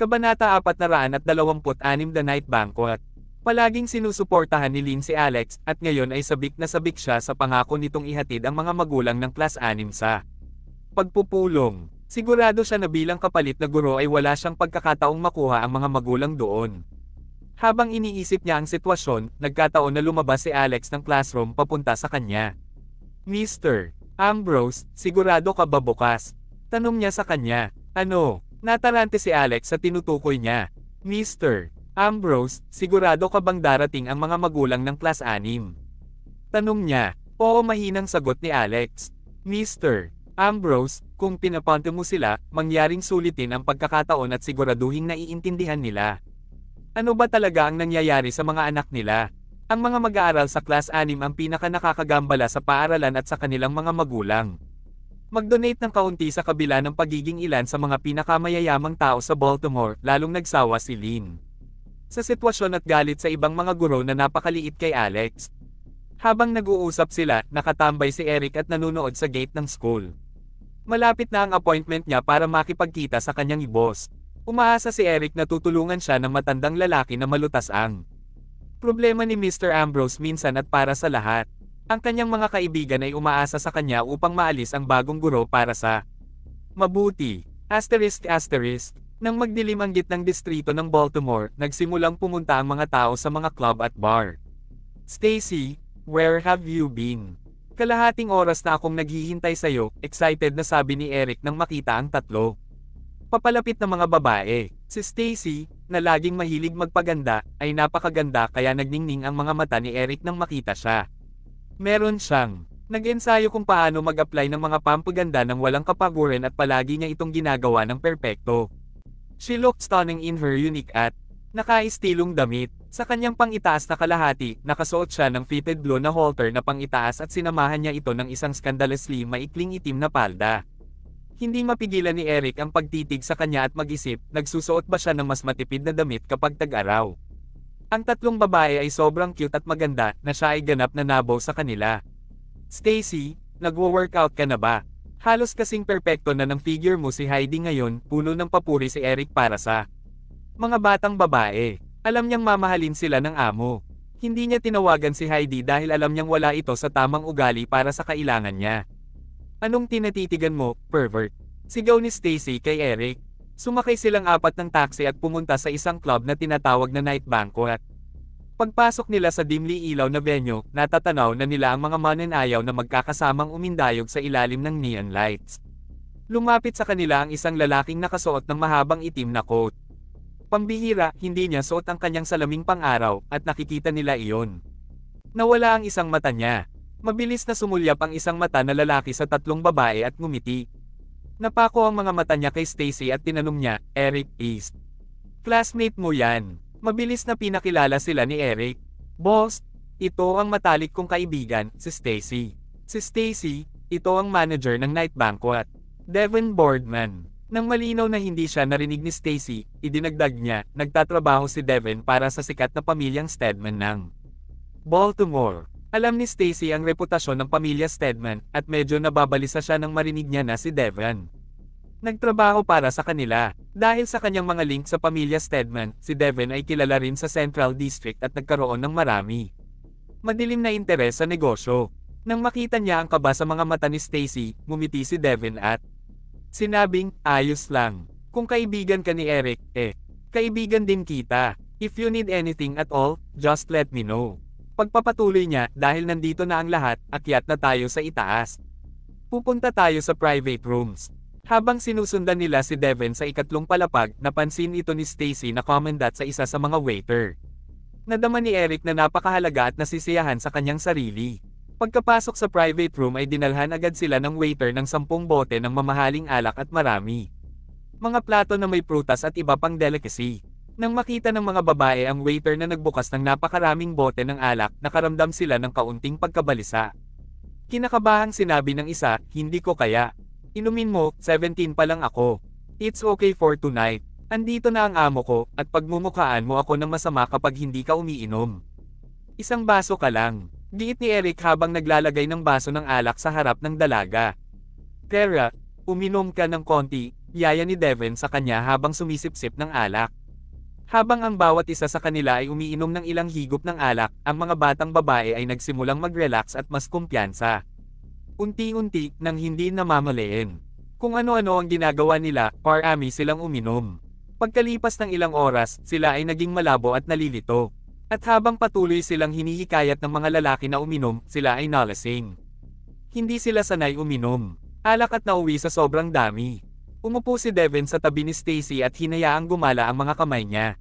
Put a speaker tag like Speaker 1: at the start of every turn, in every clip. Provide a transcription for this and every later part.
Speaker 1: Kabanata 426 The Night Banquet. Palaging sinusuportahan ni Lin si Alex at ngayon ay sabik na sabik siya sa pangako nitong ihatid ang mga magulang ng class 6 sa pagpupulong. Sigurado siya na bilang kapalit na guro ay wala siyang pagkakataong makuha ang mga magulang doon. Habang iniisip niya ang sitwasyon, nagkataon na lumabas si Alex ng classroom papunta sa kanya. Mr. Ambrose, sigurado ka ba bukas? Tanong niya sa kanya. Ano? Natarante si Alex sa tinutukoy niya. Mr. Ambrose, sigurado ka bang darating ang mga magulang ng class 6? Tanong niya. Oo mahinang sagot ni Alex. Mr. Ambrose, kung pinapanto mo sila, mangyaring sulitin ang pagkakataon at siguraduhin na iintindihan nila. Ano ba talaga ang nangyayari sa mga anak nila? Ang mga mag-aaral sa class 6 ang pinaka nakakagambala sa paaralan at sa kanilang mga magulang. Mag-donate ng kaunti sa kabila ng pagiging ilan sa mga pinakamayayamang tao sa Baltimore, lalong nagsawa si Lynn. Sa sitwasyon at galit sa ibang mga guro na napakaliit kay Alex. Habang nag-uusap sila, nakatambay si Eric at nanonood sa gate ng school. Malapit na ang appointment niya para makipagkita sa kanyang boss. Umaasa si Eric na tutulungan siya ng matandang lalaki na malutas ang problema ni Mr. Ambrose minsan at para sa lahat. Ang kanyang mga kaibigan ay umaasa sa kanya upang maalis ang bagong guro para sa mabuti. Asterisk asterisk, nang magdilim ang gitnang distrito ng Baltimore, nagsimulang pumunta ang mga tao sa mga club at bar. Stacy, where have you been? Kalahating oras na akong naghihintay sa'yo, excited na sabi ni Eric nang makita ang tatlo. Papalapit ng mga babae, si Stacy, na laging mahilig magpaganda, ay napakaganda kaya nagningning ang mga mata ni Eric nang makita siya. Meron siyang nag-ensayo kung paano mag-apply ng mga pampaganda ng walang kapaguran at palagi niya itong ginagawa ng perpekto. She looked stunning in her unique at nakaistilong damit. Sa kanyang pangitaas na kalahati, nakasuot siya ng fitted blue na halter na pangitaas at sinamahan niya ito ng isang scandalously maikling itim na palda. Hindi mapigilan ni Eric ang pagtitig sa kanya at mag-isip, nagsusuot ba siya ng mas matipid na damit kapag tag-araw. Ang tatlong babae ay sobrang cute at maganda na siya ay ganap na nabaw sa kanila. Stacy, nagwo-workout ka na ba? Halos kasing perpekto na ng figure mo si Heidi ngayon, puno ng papuri si Eric para sa mga batang babae. Alam niyang mamahalin sila ng amo. Hindi niya tinawagan si Heidi dahil alam niyang wala ito sa tamang ugali para sa kailangan niya. Anong tinatitigan mo, pervert? Sigaw ni Stacy kay Eric. Sumakay silang apat ng taxi at pumunta sa isang club na tinatawag na Night Banquet. Pagpasok nila sa dimly ilaw na venue, natatanaw na nila ang mga ayaw na magkakasamang umindayog sa ilalim ng neon lights. Lumapit sa kanila ang isang lalaking nakasuot ng mahabang itim na coat. Pambihira, hindi niya suot ang kanyang salaming pang-araw, at nakikita nila iyon. Nawala ang isang mata niya. Mabilis na sumulyap ang isang mata na lalaki sa tatlong babae at ngumiti. Napako ang mga mata niya kay Stacy at tinanong niya, Eric East. Classmate mo yan. Mabilis na pinakilala sila ni Eric. Boss, ito ang matalik kong kaibigan, si Stacy. Si Stacy, ito ang manager ng Night Banquet. Devon Boardman. Nang malinaw na hindi siya narinig ni Stacy, idinagdag niya, nagtatrabaho si Devin para sa sikat na pamilyang Stedman ng Baltimore. Alam ni Stacy ang reputasyon ng pamilya Stedman at medyo nababalisa siya nang marinig niya na si Devon. Nagtrabaho para sa kanila. Dahil sa kanyang mga link sa pamilya Stedman, si Devon ay kilala rin sa Central District at nagkaroon ng marami. Madilim na interes sa negosyo. Nang makita niya ang kaba sa mga mata ni Stacy, ngumiti si Devon at sinabing, ayos lang. Kung kaibigan ka ni Eric, eh, kaibigan din kita. If you need anything at all, just let me know. Pagpapatuloy niya, dahil nandito na ang lahat, akyat na tayo sa itaas. Pupunta tayo sa private rooms. Habang sinusundan nila si Devon sa ikatlong palapag, napansin ito ni Stacy na commandat sa isa sa mga waiter. Nadama ni Eric na napakahalaga at nasisiyahan sa kanyang sarili. Pagkapasok sa private room ay dinalhan agad sila ng waiter ng sampung bote ng mamahaling alak at marami. Mga plato na may prutas at iba pang delicacy. Nang makita ng mga babae ang waiter na nagbukas ng napakaraming bote ng alak, nakaramdam sila ng kaunting pagkabalisa. Kinakabahang sinabi ng isa, hindi ko kaya. Inumin mo, 17 pa lang ako. It's okay for tonight. Andito na ang amo ko, at pagmumukhaan mo ako ng masama kapag hindi ka umiinom. Isang baso ka lang. Diit ni Eric habang naglalagay ng baso ng alak sa harap ng dalaga. Tara, uminom ka ng konti, yaya ni Devon sa kanya habang sumisipsip ng alak. Habang ang bawat isa sa kanila ay umiinom ng ilang higop ng alak, ang mga batang babae ay nagsimulang mag-relax at mas kumpiyansa. Unti-unti, nang hindi namamaliin. Kung ano-ano ang ginagawa nila, parami silang uminom. Pagkalipas ng ilang oras, sila ay naging malabo at nalilito. At habang patuloy silang hinihikayat ng mga lalaki na uminom, sila ay nalasing. Hindi sila sanay uminom. Alak at nauwi sa sobrang dami. Umupo si Devin sa tabi ni Stacy at hinayaang gumala ang mga kamay niya.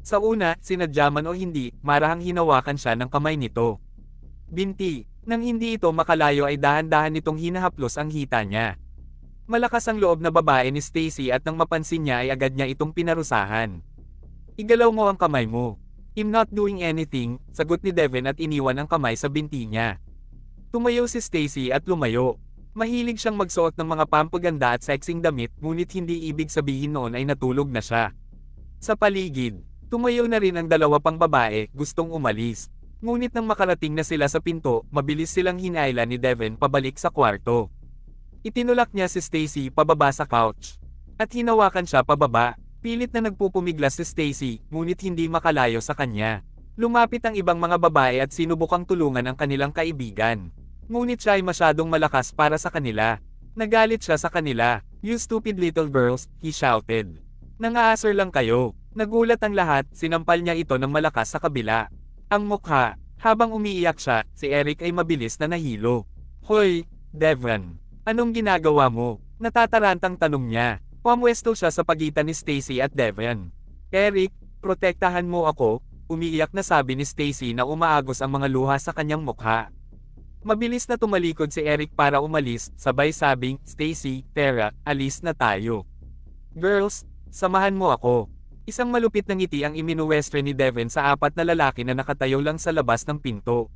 Speaker 1: Sa una, sinadya o hindi, marahang hinawakan siya ng kamay nito. Binti, nang hindi ito makalayo ay dahan-dahan nitong hinahaplos ang hita niya. Malakas ang loob na babae ni Stacy at nang mapansin niya ay agad niya itong pinarusahan. Igalaw mo ang kamay mo. I'm not doing anything, sagot ni Devin at iniwan ang kamay sa binti niya. Tumayo si Stacy at lumayo. Mahilig siyang magsuot ng mga pampaganda at sexing damit ngunit hindi ibig sabihin noon ay natulog na siya. Sa paligid, tumayo na rin ang dalawa pang babae gustong umalis. Ngunit nang makarating na sila sa pinto, mabilis silang hinayla ni Devon pabalik sa kwarto. Itinulak niya si Stacy pababa sa couch. At hinawakan siya pababa, pilit na nagpupumiglas si Stacy ngunit hindi makalayo sa kanya. Lumapit ang ibang mga babae at sinubukang tulungan ang kanilang kaibigan ngunit siya ay masyadong malakas para sa kanila. Nagalit siya sa kanila. You stupid little girls, he shouted. Nangaasar lang kayo. Nagulat ang lahat, sinampal niya ito ng malakas sa kabila. Ang mukha, habang umiiyak siya, si Eric ay mabilis na nahilo. Hoy, Devon, anong ginagawa mo? Natatarantang tanong niya. Pamwesto siya sa pagitan ni Stacy at Devon. Eric, protektahan mo ako, umiiyak na sabi ni Stacy na umaagos ang mga luha sa kanyang mukha. Mabilis na tumalikod si Eric para umalis, sabay sabing, Stacy, Tara, alis na tayo. Girls, samahan mo ako. Isang malupit na ng ngiti ang iminuwestre ni Devin sa apat na lalaki na nakatayo lang sa labas ng pinto.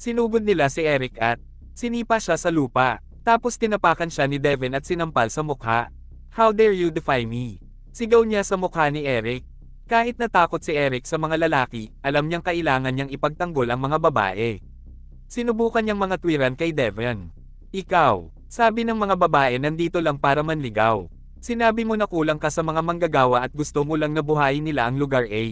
Speaker 1: Sinugod nila si Eric at sinipa siya sa lupa, tapos tinapakan siya ni Devin at sinampal sa mukha. How dare you defy me? Sigaw niya sa mukha ni Eric. Kahit natakot si Eric sa mga lalaki, alam niyang kailangan niyang ipagtanggol ang mga babae. Sinubukan niyang mga twiran kay Devon. Ikaw, sabi ng mga babae nandito lang para manligaw. Sinabi mo na kulang ka sa mga manggagawa at gusto mo lang nabuhayin nila ang lugar A.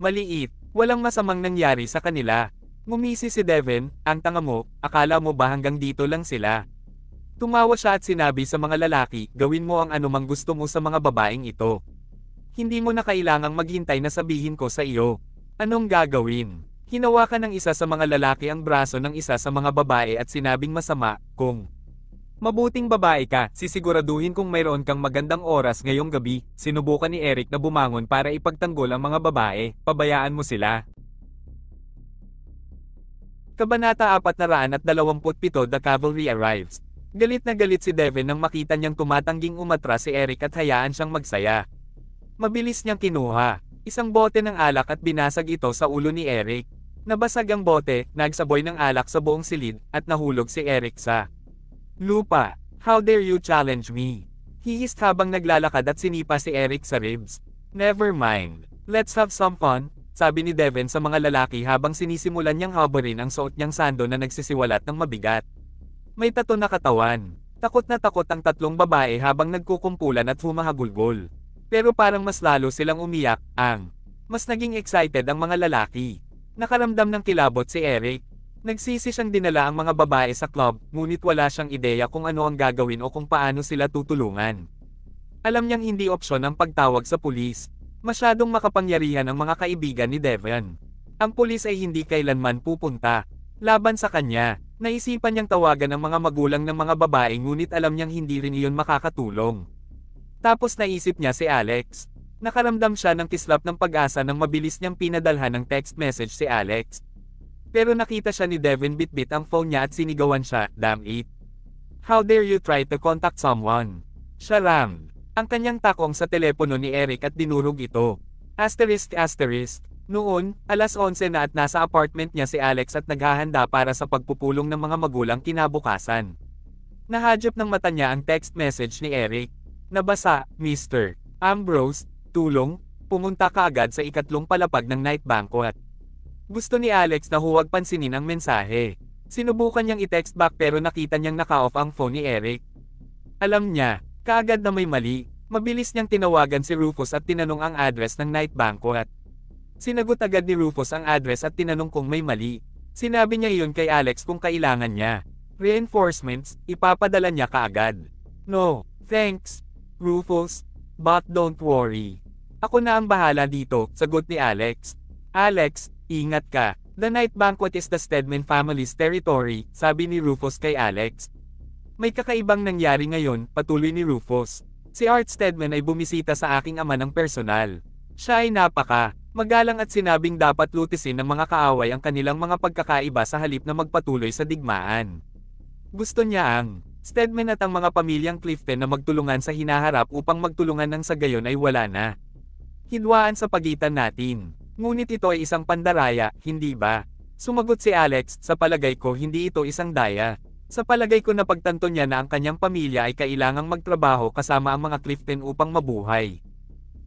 Speaker 1: Maliit, walang masamang nangyari sa kanila. Ngumisi si Devon, ang tanga mo, akala mo ba hanggang dito lang sila? Tumawa siya at sinabi sa mga lalaki, gawin mo ang anumang gusto mo sa mga babaeng ito. Hindi mo na kailangang maghintay na sabihin ko sa iyo. Anong gagawin? Hinawakan ng isa sa mga lalaki ang braso ng isa sa mga babae at sinabing masama, kung Mabuting babae ka, sisiguraduhin kung mayroon kang magandang oras ngayong gabi. Sinubukan ni Eric na bumangon para ipagtanggol ang mga babae, pabayaan mo sila. Kabanata 427 The Cavalry Arrives Galit na galit si Devin nang makita niyang tumatangging umatra si Eric at hayaan siyang magsaya. Mabilis niyang kinuha. Isang bote ng alak at binasag ito sa ulo ni Eric. Nabasag ang bote, nagsaboy ng alak sa buong silid, at nahulog si Eric sa lupa. How dare you challenge me? Hihist habang naglalakad at sinipa si Eric sa ribs. Never mind. Let's have some fun, sabi ni Devin sa mga lalaki habang sinisimulan niyang habarin ang suot niyang sando na nagsisiwalat ng mabigat. May tato na katawan. Takot na takot ang tatlong babae habang nagkukumpulan at humahagulgol. Pero parang mas lalo silang umiyak, ang mas naging excited ang mga lalaki. Nakaramdam ng kilabot si Eric. Nagsisi siyang dinala ang mga babae sa club, ngunit wala siyang ideya kung ano ang gagawin o kung paano sila tutulungan. Alam niyang hindi opsyon ang pagtawag sa pulis. Masyadong makapangyarihan ang mga kaibigan ni Devon. Ang pulis ay hindi kailanman pupunta. Laban sa kanya, naisipan niyang tawagan ang mga magulang ng mga babae ngunit alam niyang hindi rin iyon makakatulong. Tapos naisip niya si Alex nakaramdam siya ng kislap ng pag-asa nang mabilis niyang pinadalhan ng text message si Alex. Pero nakita siya ni Devin bitbit -bit ang phone niya at sinigawan siya, damn it. How dare you try to contact someone? Siya lang. Ang kanyang takong sa telepono ni Eric at dinurog ito. Asterisk asterisk. Noon, alas 11 na at nasa apartment niya si Alex at naghahanda para sa pagpupulong ng mga magulang kinabukasan. Nahajop ng mata niya ang text message ni Eric. Nabasa, Mr. Ambrose, tulong, pumunta ka agad sa ikatlong palapag ng night banquet. Gusto ni Alex na huwag pansinin ang mensahe. Sinubukan niyang i-text back pero nakita niyang naka-off ang phone ni Eric. Alam niya, kaagad na may mali, mabilis niyang tinawagan si Rufus at tinanong ang address ng night banquet. Sinagot agad ni Rufus ang address at tinanong kung may mali. Sinabi niya iyon kay Alex kung kailangan niya. Reinforcements, ipapadala niya kaagad. No, thanks, Rufus, but don't worry. Ako na ang bahala dito, sagot ni Alex. Alex, ingat ka. The night banquet is the Stedman family's territory, sabi ni Rufus kay Alex. May kakaibang nangyari ngayon, patuloy ni Rufus. Si Art Stedman ay bumisita sa aking ama ng personal. Siya ay napaka, magalang at sinabing dapat lutisin ng mga kaaway ang kanilang mga pagkakaiba sa halip na magpatuloy sa digmaan. Gusto niya ang Stedman at ang mga pamilyang Clifton na magtulungan sa hinaharap upang magtulungan ng sa gayon ay wala na hinwaan sa pagitan natin. Ngunit ito ay isang pandaraya, hindi ba? Sumagot si Alex, sa palagay ko hindi ito isang daya. Sa palagay ko napagtanto niya na ang kanyang pamilya ay kailangang magtrabaho kasama ang mga Clifton upang mabuhay.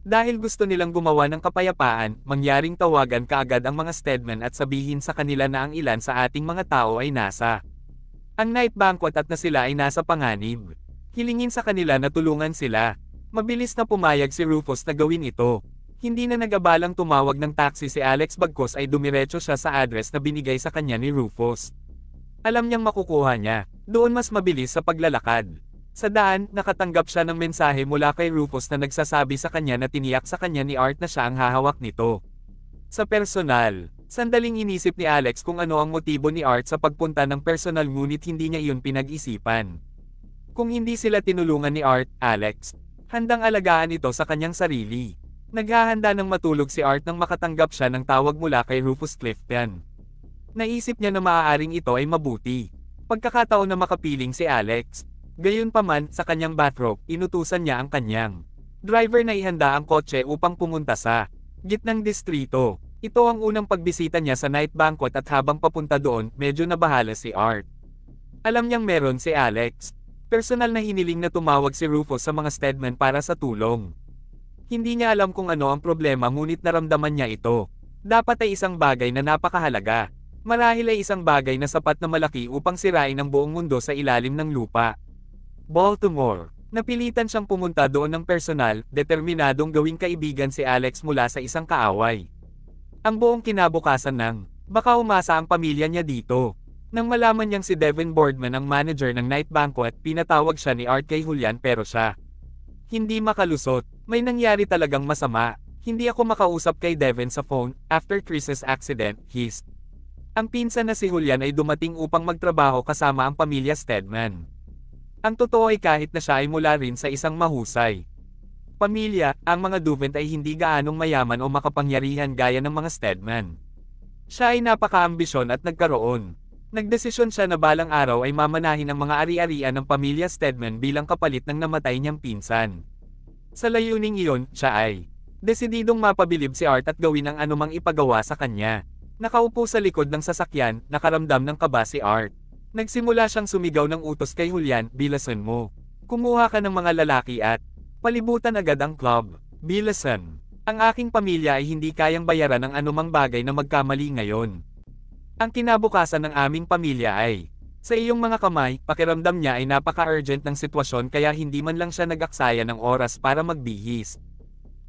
Speaker 1: Dahil gusto nilang gumawa ng kapayapaan, mangyaring tawagan kaagad ang mga Stedman at sabihin sa kanila na ang ilan sa ating mga tao ay nasa. Ang night banquet at na sila ay nasa panganib. Hilingin sa kanila na tulungan sila. Mabilis na pumayag si Rufus na gawin ito. Hindi na nagabalang tumawag ng taxi si Alex Bagkos ay dumiretso siya sa address na binigay sa kanya ni Rufus. Alam niyang makukuha niya, doon mas mabilis sa paglalakad. Sa daan, nakatanggap siya ng mensahe mula kay Rufus na nagsasabi sa kanya na tiniyak sa kanya ni Art na siya ang hahawak nito. Sa personal, sandaling inisip ni Alex kung ano ang motibo ni Art sa pagpunta ng personal ngunit hindi niya iyon pinag-isipan. Kung hindi sila tinulungan ni Art, Alex, Handang alagaan ito sa kanyang sarili. Naghahanda ng matulog si Art nang makatanggap siya ng tawag mula kay Rufus Clifton. Naisip niya na maaaring ito ay mabuti. Pagkakataon na makapiling si Alex. Gayunpaman, sa kanyang bathrobe, inutusan niya ang kanyang driver na ihanda ang kotse upang pumunta sa gitnang distrito. Ito ang unang pagbisita niya sa night banquet at habang papunta doon, medyo nabahala si Art. Alam niyang meron si Alex, Personal na hiniling na tumawag si Rufo sa mga Steadman para sa tulong. Hindi niya alam kung ano ang problema ngunit naramdaman niya ito. Dapat ay isang bagay na napakahalaga. Marahil ay isang bagay na sapat na malaki upang sirain ang buong mundo sa ilalim ng lupa. Baltimore. Napilitan siyang pumunta doon ng personal, determinadong gawing kaibigan si Alex mula sa isang kaaway. Ang buong kinabukasan ng, baka umasa ang pamilya niya dito. Nang malaman niyang si Devin Boardman ang manager ng Night Banco at pinatawag siya ni Art kay Julian pero siya hindi makalusot. May nangyari talagang masama. Hindi ako makausap kay Devin sa phone after Chris's accident, his. Ang pinsan na si Julian ay dumating upang magtrabaho kasama ang pamilya Stedman. Ang totoo ay kahit na siya ay mula rin sa isang mahusay. Pamilya, ang mga Duvent ay hindi gaanong mayaman o makapangyarihan gaya ng mga Stedman. Siya ay napakaambisyon at nagkaroon Nagdesisyon siya na balang araw ay mamanahin ang mga ari-arian ng pamilya Stedman bilang kapalit ng namatay niyang pinsan. Sa layuning iyon, siya ay desididong mapabilib si Art at gawin ang anumang ipagawa sa kanya. Nakaupo sa likod ng sasakyan, nakaramdam ng kaba si Art. Nagsimula siyang sumigaw ng utos kay Julian, bilasan mo. Kumuha ka ng mga lalaki at palibutan agad ang club. Bilasan, ang aking pamilya ay hindi kayang bayaran ang anumang bagay na magkamali ngayon. Ang kinabukasan ng aming pamilya ay, sa iyong mga kamay, pakiramdam niya ay napaka-urgent ng sitwasyon kaya hindi man lang siya nag-aksaya ng oras para magbihis.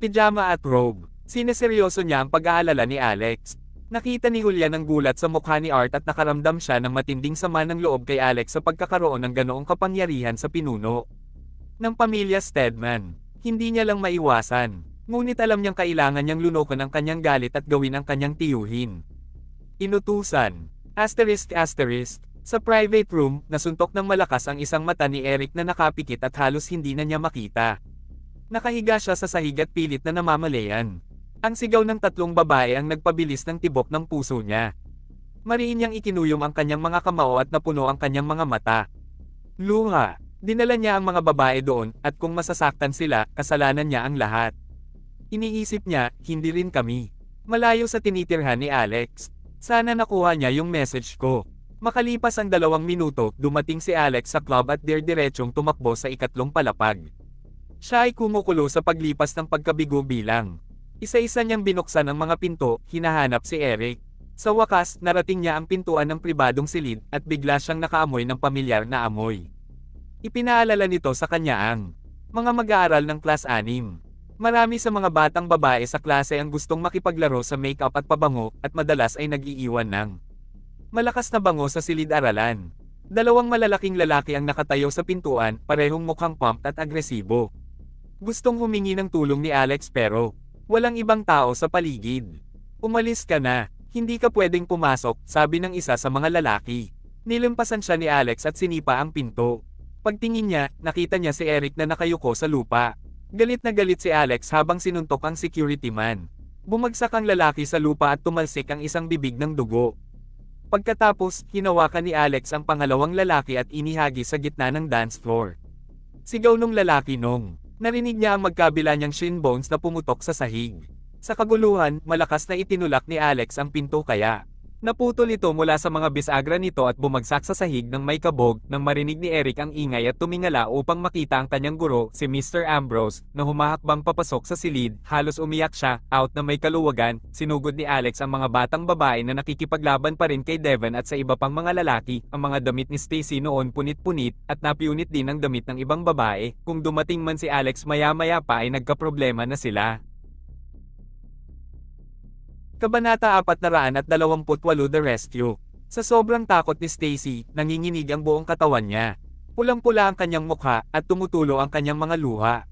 Speaker 1: Pijama at robe, sineseryoso niya ang pag-aalala ni Alex. Nakita ni Julian ang gulat sa mukha ni Art at nakaramdam siya ng matinding sama ng loob kay Alex sa pagkakaroon ng ganoong kapangyarihan sa pinuno ng pamilya Stedman. Hindi niya lang maiwasan, ngunit alam niyang kailangan niyang lunokan ang kanyang galit at gawin ang kanyang tiyuhin. Inutusan. Asterisk asterisk. Sa private room, nasuntok ng malakas ang isang mata ni Eric na nakapikit at halos hindi na niya makita. Nakahiga siya sa sahig at pilit na namamalayan. Ang sigaw ng tatlong babae ang nagpabilis ng tibok ng puso niya. Mariin niyang ikinuyom ang kanyang mga kamao at napuno ang kanyang mga mata. Luha, dinala niya ang mga babae doon at kung masasaktan sila, kasalanan niya ang lahat. Iniisip niya, hindi rin kami. Malayo sa tinitirhan ni Alex, sana nakuha niya yung message ko. Makalipas ang dalawang minuto, dumating si Alex sa club at derdiretsong tumakbo sa ikatlong palapag. Siya ay kumukulo sa paglipas ng pagkabigo bilang. Isa-isa niyang binuksan ang mga pinto, hinahanap si Eric. Sa wakas, narating niya ang pintuan ng pribadong silid at bigla siyang nakaamoy ng pamilyar na amoy. Ipinaalala nito sa kanya ang mga mag-aaral ng class 6. Marami sa mga batang babae sa klase ang gustong makipaglaro sa makeup at pabango at madalas ay nag-iiwan ng malakas na bango sa silid-aralan. Dalawang malalaking lalaki ang nakatayo sa pintuan, parehong mukhang pumped at agresibo. Gustong humingi ng tulong ni Alex pero walang ibang tao sa paligid. Umalis ka na, hindi ka pwedeng pumasok, sabi ng isa sa mga lalaki. Nilumpasan siya ni Alex at sinipa ang pinto. Pagtingin niya, nakita niya si Eric na nakayuko sa lupa. Galit na galit si Alex habang sinuntok ang security man. Bumagsak ang lalaki sa lupa at tumalsik ang isang bibig ng dugo. Pagkatapos, hinawakan ni Alex ang pangalawang lalaki at inihagi sa gitna ng dance floor. Sigaw nung lalaki nung, narinig niya ang magkabila niyang shin bones na pumutok sa sahig. Sa kaguluhan, malakas na itinulak ni Alex ang pinto kaya, Naputol ito mula sa mga bisagra nito at bumagsak sa sahig ng may kabog nang marinig ni Eric ang ingay at tumingala upang makita ang kanyang guro, si Mr. Ambrose, na humahakbang papasok sa silid, halos umiyak siya, out na may kaluwagan, sinugod ni Alex ang mga batang babae na nakikipaglaban pa rin kay Devon at sa iba pang mga lalaki, ang mga damit ni Stacy noon punit-punit, at napiunit din ang damit ng ibang babae, kung dumating man si Alex maya-maya pa ay nagkaproblema na sila. Kabanata 428 The Rescue. Sa sobrang takot ni Stacy, nanginginig ang buong katawan niya. Pulang-pula ang kanyang mukha at tumutulo ang kanyang mga luha.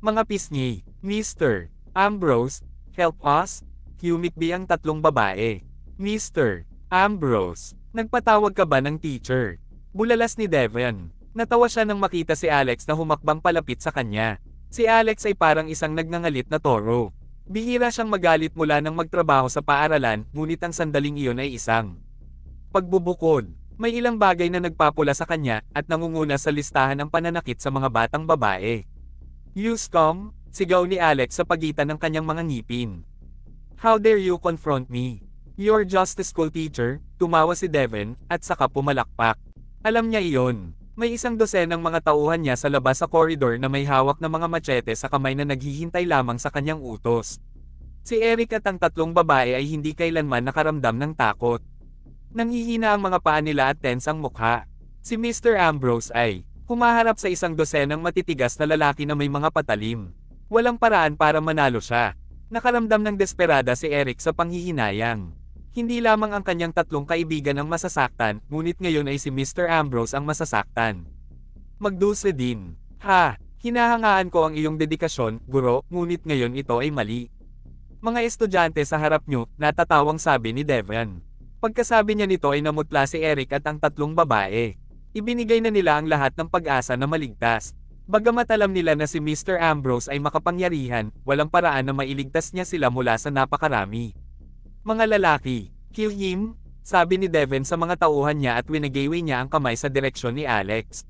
Speaker 1: Mga pisngi, Mr. Ambrose, help us, humikbi ang tatlong babae. Mr. Ambrose, nagpatawag ka ba ng teacher? Bulalas ni Devon. Natawa siya nang makita si Alex na humakbang palapit sa kanya. Si Alex ay parang isang nagngangalit na toro. Bihira siyang magalit mula nang magtrabaho sa paaralan, ngunit ang sandaling iyon ay isang pagbubukod. May ilang bagay na nagpapula sa kanya, at nangunguna sa listahan ng pananakit sa mga batang babae. Yuscom, sigaw ni Alex sa pagitan ng kanyang mga ngipin. How dare you confront me? You're just a school teacher, tumawa si Devin, at saka pumalakpak. Alam niya iyon. May isang dosen ng mga tauhan niya sa labas sa koridor na may hawak na mga machete sa kamay na naghihintay lamang sa kanyang utos. Si Eric at ang tatlong babae ay hindi kailanman nakaramdam ng takot. Nanghihina ang mga paa nila at tense ang mukha. Si Mr. Ambrose ay humaharap sa isang dosen ng matitigas na lalaki na may mga patalim. Walang paraan para manalo siya. Nakaramdam ng desperada si Eric sa panghihinayang. Hindi lamang ang kanyang tatlong kaibigan ang masasaktan, ngunit ngayon ay si Mr. Ambrose ang masasaktan. Magdulce din. Ha! Hinahangaan ko ang iyong dedikasyon, guro, ngunit ngayon ito ay mali. Mga estudyante sa harap nyo, natatawang sabi ni Devon. Pagkasabi niya nito ay namutla si Eric at ang tatlong babae. Ibinigay na nila ang lahat ng pag-asa na maligtas. Bagamat alam nila na si Mr. Ambrose ay makapangyarihan, walang paraan na mailigtas niya sila mula sa napakarami. Mga lalaki, kill him, sabi ni Devin sa mga tauhan niya at winagayway niya ang kamay sa direksyon ni Alex.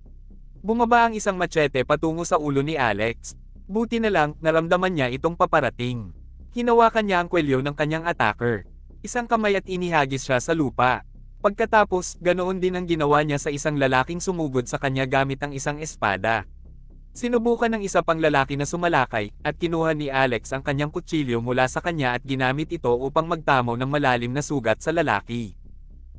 Speaker 1: Bumaba ang isang machete patungo sa ulo ni Alex. Buti na lang, naramdaman niya itong paparating. Hinawakan niya ang kwelyo ng kanyang attacker. Isang kamay at inihagis siya sa lupa. Pagkatapos, ganoon din ang ginawa niya sa isang lalaking sumugod sa kanya gamit ang isang espada. Sinubukan ng isa pang lalaki na sumalakay, at kinuha ni Alex ang kanyang kutsilyo mula sa kanya at ginamit ito upang magtamo ng malalim na sugat sa lalaki.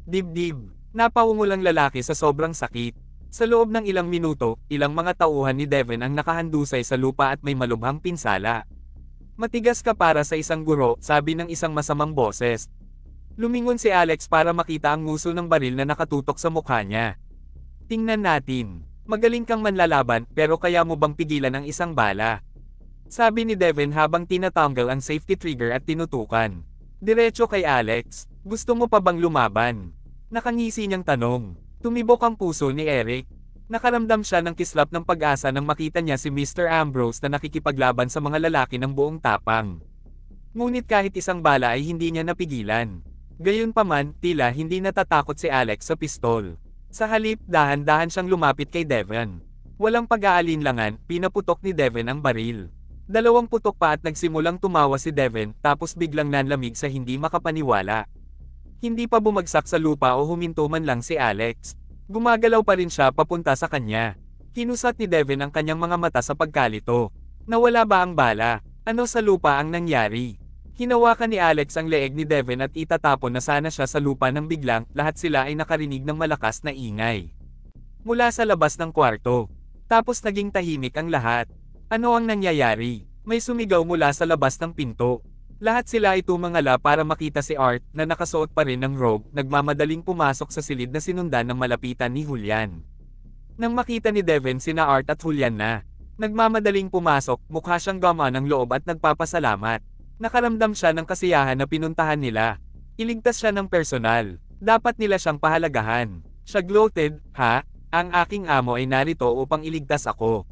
Speaker 1: Dibdib, napaungo lang lalaki sa sobrang sakit. Sa loob ng ilang minuto, ilang mga tauhan ni Devin ang nakahandusay sa lupa at may malubhang pinsala. Matigas ka para sa isang guro, sabi ng isang masamang boses. Lumingon si Alex para makita ang nguso ng baril na nakatutok sa mukha niya. Tingnan natin, Magaling kang manlalaban, pero kaya mo bang pigilan ang isang bala? Sabi ni Devin habang tinatanggal ang safety trigger at tinutukan. Diretso kay Alex, gusto mo pa bang lumaban? Nakangisi niyang tanong. Tumibok ang puso ni Eric. Nakaramdam siya ng kislap ng pag-asa nang makita niya si Mr. Ambrose na nakikipaglaban sa mga lalaki ng buong tapang. Ngunit kahit isang bala ay hindi niya napigilan. Gayunpaman, tila hindi natatakot si Alex sa pistol. Sa halip, dahan-dahan siyang lumapit kay Devon. Walang pag-aalinlangan, pinaputok ni Devon ang baril. Dalawang putok pa at nagsimulang tumawa si Devon tapos biglang nanlamig sa hindi makapaniwala. Hindi pa bumagsak sa lupa o huminto man lang si Alex. Gumagalaw pa rin siya papunta sa kanya. Kinusat ni Devon ang kanyang mga mata sa pagkalito. Nawala ba ang bala? Ano sa lupa ang nangyari? Hinawakan ni Alex ang leeg ni Devin at itatapon na sana siya sa lupa ng biglang, lahat sila ay nakarinig ng malakas na ingay. Mula sa labas ng kwarto. Tapos naging tahimik ang lahat. Ano ang nangyayari? May sumigaw mula sa labas ng pinto. Lahat sila ay tumangala para makita si Art na nakasuot pa rin ng robe, nagmamadaling pumasok sa silid na sinundan ng malapitan ni Julian. Nang makita ni Devin sina Art at Julian na, nagmamadaling pumasok, mukha siyang gama ng loob at nagpapasalamat. Nakaramdam siya ng kasiyahan na pinuntahan nila. Iligtas siya ng personal. Dapat nila siyang pahalagahan. Siya gloated, ha? Ang aking amo ay narito upang iligtas ako.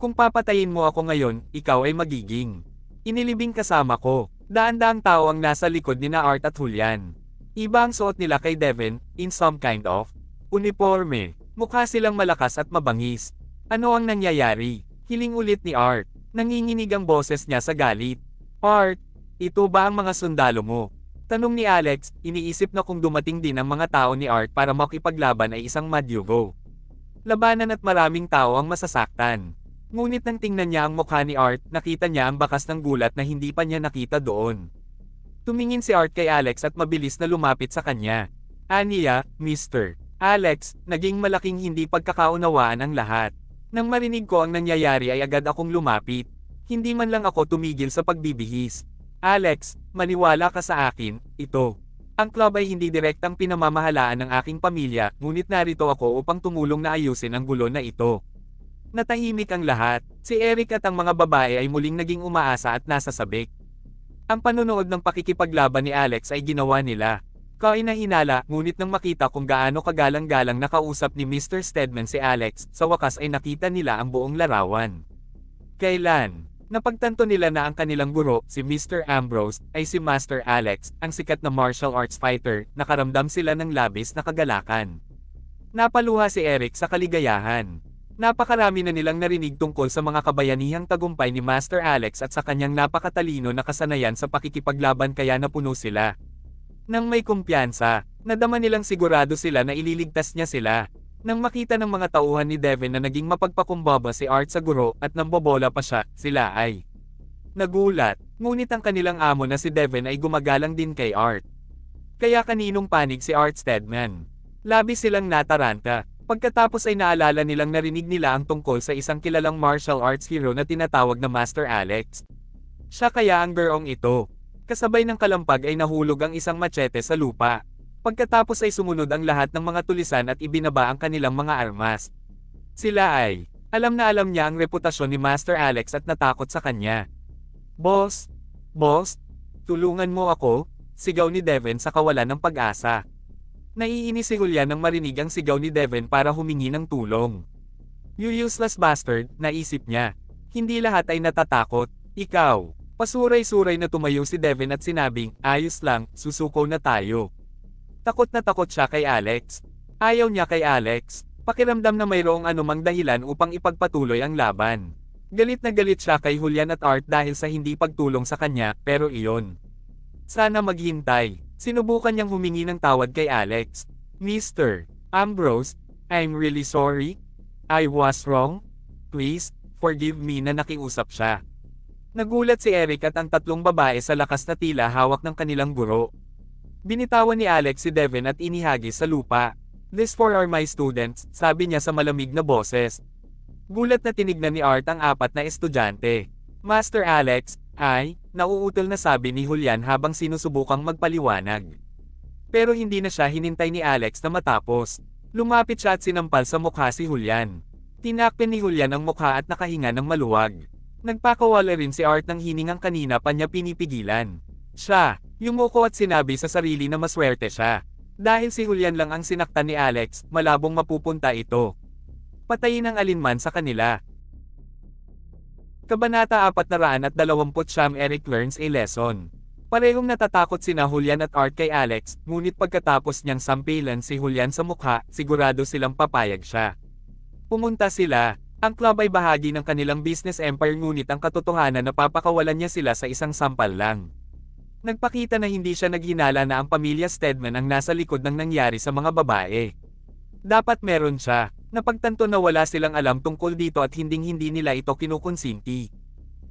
Speaker 1: Kung papatayin mo ako ngayon, ikaw ay magiging. Inilibing kasama ko. Daan-daang tao ang nasa likod ni na Art at Julian. Iba ang suot nila kay Devin, in some kind of uniforme. Mukha silang malakas at mabangis. Ano ang nangyayari? Hiling ulit ni Art. Nanginginig ang boses niya sa galit. Art, ito ba ang mga sundalo mo? Tanong ni Alex, iniisip na kung dumating din ang mga tao ni Art para makipaglaban ay isang madyugo. Labanan at maraming tao ang masasaktan. Ngunit nang tingnan niya ang mukha ni Art, nakita niya ang bakas ng gulat na hindi pa niya nakita doon. Tumingin si Art kay Alex at mabilis na lumapit sa kanya. Aniya, Mr. Alex, naging malaking hindi pagkakaunawaan ang lahat. Nang marinig ko ang nangyayari ay agad akong lumapit. Hindi man lang ako tumigil sa pagbibihis. Alex, maniwala ka sa akin, ito. Ang club ay hindi direktang pinamamahalaan ng aking pamilya, ngunit narito ako upang tumulong na ayusin ang gulo na ito. Natahimik ang lahat, si Eric at ang mga babae ay muling naging umaasa at nasa sabik. Ang panonood ng pakikipaglaban ni Alex ay ginawa nila. Kain na hinala, ngunit nang makita kung gaano kagalang-galang nakausap ni Mr. Stedman si Alex, sa wakas ay nakita nila ang buong larawan. Kailan? Napagtanto nila na ang kanilang guro, si Mr. Ambrose, ay si Master Alex, ang sikat na martial arts fighter, nakaramdam sila ng labis na kagalakan. Napaluha si Eric sa kaligayahan. Napakarami na nilang narinig tungkol sa mga kabayanihang tagumpay ni Master Alex at sa kanyang napakatalino na kasanayan sa pakikipaglaban kaya napuno sila. Nang may kumpiyansa, nadama nilang sigurado sila na ililigtas niya sila. Nang makita ng mga tauhan ni Devin na naging mapagpakumbaba si Art sa guro at nambobola pa siya, sila ay nagulat. Ngunit ang kanilang amo na si Devin ay gumagalang din kay Art. Kaya kaninong panig si Art Steadman. Labi silang nataranta. Pagkatapos ay naalala nilang narinig nila ang tungkol sa isang kilalang martial arts hero na tinatawag na Master Alex. Siya kaya ang gerong ito. Kasabay ng kalampag ay nahulog ang isang machete sa lupa. Pagkatapos ay sumunod ang lahat ng mga tulisan at ibinaba ang kanilang mga armas. Sila ay, alam na alam niya ang reputasyon ni Master Alex at natakot sa kanya. Boss! Boss! Tulungan mo ako! Sigaw ni Devin sa kawalan ng pag-asa. Naiinis si Julian nang marinig ang sigaw ni Devin para humingi ng tulong. You useless bastard, naisip niya. Hindi lahat ay natatakot, ikaw. Pasuray-suray na tumayo si Devin at sinabing, ayos lang, susuko na tayo. Takot na takot siya kay Alex. Ayaw niya kay Alex. Pakiramdam na mayroong anumang dahilan upang ipagpatuloy ang laban. Galit na galit siya kay Julian at Art dahil sa hindi pagtulong sa kanya, pero iyon. Sana maghintay. Sinubukan niyang humingi ng tawad kay Alex. Mr. Ambrose, I'm really sorry. I was wrong. Please, forgive me na nakiusap siya. Nagulat si Eric at ang tatlong babae sa lakas na tila hawak ng kanilang buro. Binitawan ni Alex si Devin at inihagis sa lupa. This for are my students, sabi niya sa malamig na boses. Gulat na tinignan ni Art ang apat na estudyante. Master Alex, ay, nauutol na sabi ni Julian habang sinusubukang magpaliwanag. Pero hindi na siya hinintay ni Alex na matapos. Lumapit siya at sinampal sa mukha si Julian. Tinakpin ni Julian ang mukha at nakahinga ng maluwag. Nagpakawala rin si Art ng hiningang kanina pa niya pinipigilan. Siya, Yumuko at sinabi sa sarili na maswerte siya. Dahil si Julian lang ang sinaktan ni Alex, malabong mapupunta ito. Patayin ang alinman sa kanila. Kabanata 429 Eric learns a lesson. Parehong natatakot sina Julian at Art kay Alex, ngunit pagkatapos niyang sampilan si Julian sa mukha, sigurado silang papayag siya. Pumunta sila. Ang club ay bahagi ng kanilang business empire ngunit ang katotohanan na papakawalan niya sila sa isang sampal lang. Nagpakita na hindi siya naghinala na ang pamilya Stedman ang nasa likod ng nangyari sa mga babae. Dapat meron siya, napagtanto na wala silang alam tungkol dito at hinding-hindi nila ito kinukonsinti.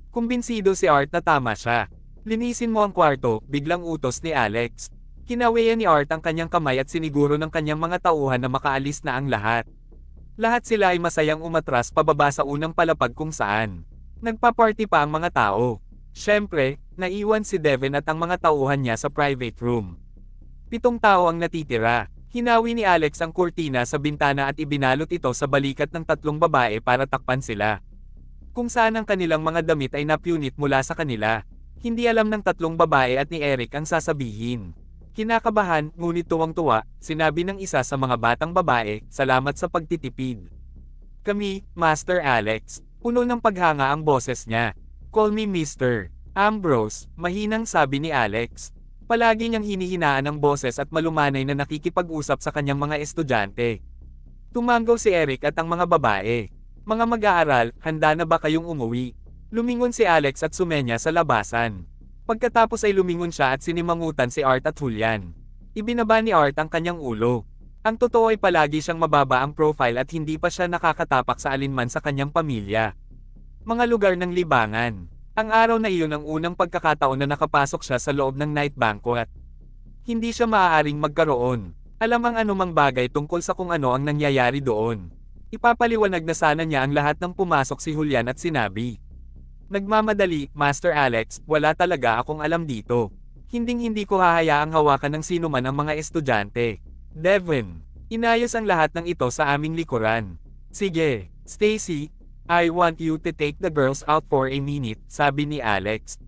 Speaker 1: Kumbinsido si Art na tama siya. Linisin mo ang kwarto, biglang utos ni Alex. Kinaweya ni Art ang kanyang kamay at siniguro ng kanyang mga tauhan na makaalis na ang lahat. Lahat sila ay masayang umatras pababa sa unang palapag kung saan. Nagpa-party pa ang mga tao. Siyempre, naiwan si Devin at ang mga tauhan niya sa private room. Pitong tao ang natitira. Hinawi ni Alex ang kurtina sa bintana at ibinalot ito sa balikat ng tatlong babae para takpan sila. Kung saan ang kanilang mga damit ay napunit mula sa kanila. Hindi alam ng tatlong babae at ni Eric ang sasabihin. Kinakabahan, ngunit tuwang-tuwa, sinabi ng isa sa mga batang babae, salamat sa pagtitipid. Kami, Master Alex, puno ng paghanga ang boses niya. Call me Mister. Ambrose, mahinang sabi ni Alex. Palagi niyang hinihinaan ang boses at malumanay na nakikipag-usap sa kanyang mga estudyante. Tumanggaw si Eric at ang mga babae. Mga mag-aaral, handa na ba kayong umuwi? Lumingon si Alex at sumenya sa labasan. Pagkatapos ay lumingon siya at sinimangutan si Art at Julian. Ibinaba ni Art ang kanyang ulo. Ang totoo ay palagi siyang mababa ang profile at hindi pa siya nakakatapak sa alinman sa kanyang pamilya. Mga lugar ng libangan ang araw na iyon ang unang pagkakataon na nakapasok siya sa loob ng night banquet. Hindi siya maaaring magkaroon. Alam ang anumang bagay tungkol sa kung ano ang nangyayari doon. Ipapaliwanag na sana niya ang lahat ng pumasok si Julian at sinabi. Nagmamadali, Master Alex, wala talaga akong alam dito. Hinding-hindi ko hahayaang hawakan ng sino man ang mga estudyante. Devin, inayos ang lahat ng ito sa aming likuran. Sige, Stacy, I want you to take the girls out for a minute, sabi ni Alex.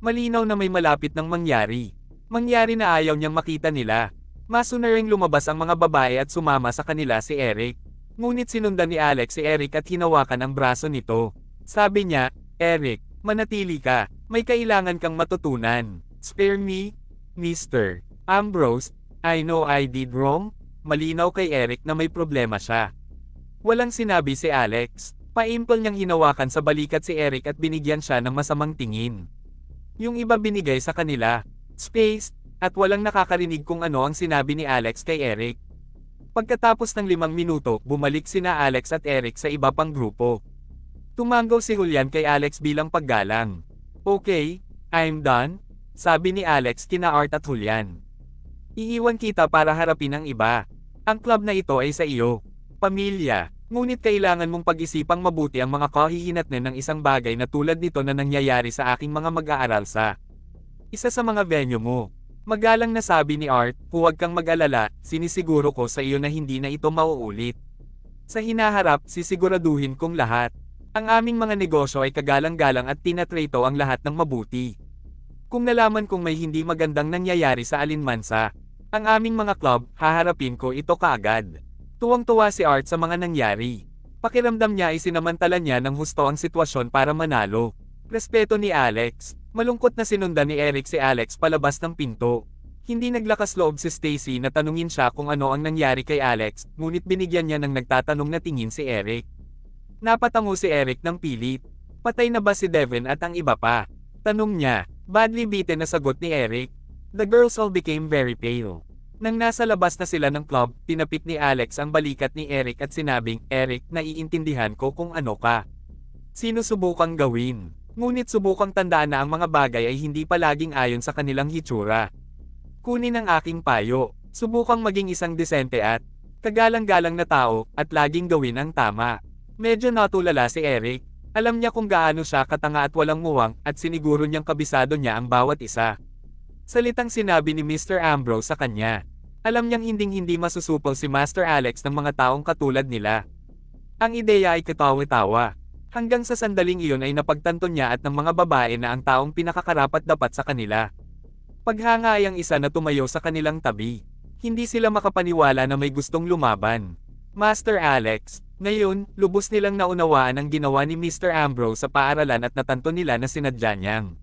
Speaker 1: Malinaw na may malapit ng mangyari. Mangyari na ayaw niyang makita nila. Masunaring lumabas ang mga babae at sumama sa kanila si Eric. Ngunit sinundan ni Alex si Eric at hinawakan ang braso nito. Sabi niya, Eric, manatili ka, may kailangan kang matutunan. Spare me, Mr. Ambrose, I know I did wrong. Malinaw kay Eric na may problema siya. Walang sinabi si Alex. Paimpol niyang hinawakan sa balikat si Eric at binigyan siya ng masamang tingin. Yung iba binigay sa kanila, space, at walang nakakarinig kung ano ang sinabi ni Alex kay Eric. Pagkatapos ng limang minuto, bumalik sina Alex at Eric sa iba pang grupo. Tumanggaw si Julian kay Alex bilang paggalang. Okay, I'm done, sabi ni Alex kina Art at Julian. Iiwan kita para harapin ang iba. Ang club na ito ay sa iyo. Pamilya. Ngunit kailangan mong pag-isipang mabuti ang mga kahihinatnan ng isang bagay na tulad nito na nangyayari sa aking mga mag-aaral sa isa sa mga venue mo. Magalang na sabi ni Art, huwag kang mag-alala, sinisiguro ko sa iyo na hindi na ito mauulit. Sa hinaharap, sisiguraduhin kong lahat. Ang aming mga negosyo ay kagalang-galang at tinatrato ang lahat ng mabuti. Kung nalaman kong may hindi magandang nangyayari sa alinmansa, ang aming mga club, haharapin ko ito kaagad. Tuwang-tuwa si Art sa mga nangyari. Pakiramdam niya ay sinamantala niya ng husto ang sitwasyon para manalo. Respeto ni Alex, malungkot na sinundan ni Eric si Alex palabas ng pinto. Hindi naglakas loob si Stacy na tanungin siya kung ano ang nangyari kay Alex, ngunit binigyan niya ng nagtatanong na tingin si Eric. Napatango si Eric ng pilit. Patay na ba si Devin at ang iba pa? Tanong niya, badly beaten na sagot ni Eric. The girls all became very pale. Nang nasa labas na sila ng club, tinapik ni Alex ang balikat ni Eric at sinabing, Eric, naiintindihan ko kung ano ka. Sino Sinusubukang gawin. Ngunit subukang tandaan na ang mga bagay ay hindi palaging ayon sa kanilang hitsura. Kunin ang aking payo. Subukang maging isang disente at kagalang-galang na tao at laging gawin ang tama. Medyo natulala si Eric. Alam niya kung gaano siya katanga at walang muwang at siniguro niyang kabisado niya ang bawat isa. Salitang sinabi ni Mr. Ambrose sa kanya. Alam niyang hinding-hindi masusupol si Master Alex ng mga taong katulad nila. Ang ideya ay katawa-tawa. Hanggang sa sandaling iyon ay napagtanto niya at ng mga babae na ang taong pinakakarapat dapat sa kanila. Paghanga ay ang isa na tumayo sa kanilang tabi. Hindi sila makapaniwala na may gustong lumaban. Master Alex, ngayon, lubos nilang naunawaan ang ginawa ni Mr. Ambrose sa paaralan at natanto nila na sinadya niyang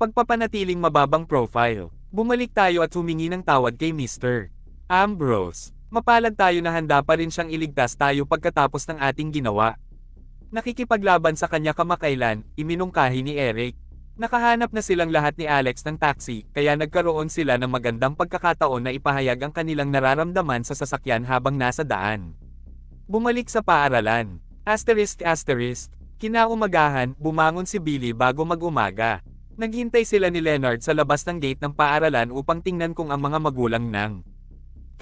Speaker 1: pagpapanatiling mababang profile. Bumalik tayo at humingi ng tawad kay Mr. Ambrose. Mapalad tayo na handa pa rin siyang iligtas tayo pagkatapos ng ating ginawa. Nakikipaglaban sa kanya kamakailan, iminungkahi ni Eric. Nakahanap na silang lahat ni Alex ng taxi, kaya nagkaroon sila ng magandang pagkakataon na ipahayag ang kanilang nararamdaman sa sasakyan habang nasa daan. Bumalik sa paaralan. Asterisk asterisk. Kinaumagahan, bumangon si Billy bago mag-umaga. Naghintay sila ni Leonard sa labas ng gate ng paaralan upang tingnan kung ang mga magulang ng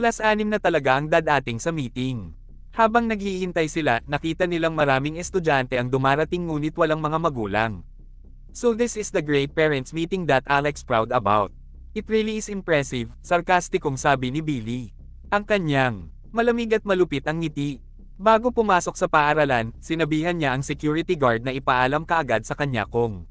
Speaker 1: class 6 na talaga ang dadating sa meeting. Habang naghihintay sila, nakita nilang maraming estudyante ang dumarating ngunit walang mga magulang. So this is the great parents meeting that Alex proud about. It really is impressive, sarkastikong sabi ni Billy. Ang kanyang, malamig at malupit ang ngiti. Bago pumasok sa paaralan, sinabihan niya ang security guard na ipaalam kaagad sa kanya kung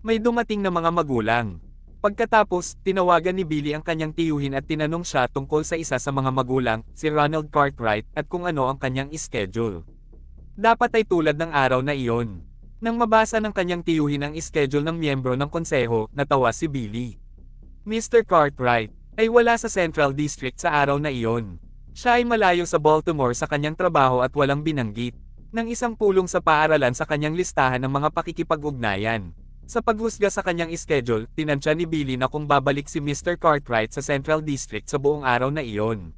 Speaker 1: may dumating na mga magulang. Pagkatapos, tinawagan ni Billy ang kanyang tiyuhin at tinanong siya tungkol sa isa sa mga magulang, si Ronald Cartwright, at kung ano ang kanyang schedule. Dapat ay tulad ng araw na iyon. Nang mabasa ng kanyang tiyuhin ang schedule ng miyembro ng konseho, natawa si Billy. Mr. Cartwright, ay wala sa Central District sa araw na iyon. Siya ay malayo sa Baltimore sa kanyang trabaho at walang binanggit Nang isang pulong sa paaralan sa kanyang listahan ng mga pakikipag-ugnayan. Sa paghusga sa kanyang schedule, tinansya ni Billy na kung babalik si Mr. Cartwright sa Central District sa buong araw na iyon.